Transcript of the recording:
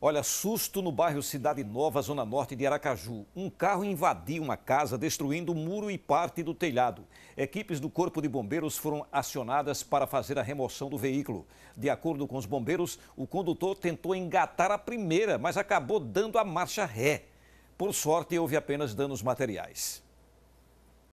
Olha, susto no bairro Cidade Nova, zona norte de Aracaju. Um carro invadiu uma casa, destruindo o muro e parte do telhado. Equipes do Corpo de Bombeiros foram acionadas para fazer a remoção do veículo. De acordo com os bombeiros, o condutor tentou engatar a primeira, mas acabou dando a marcha ré. Por sorte, houve apenas danos materiais.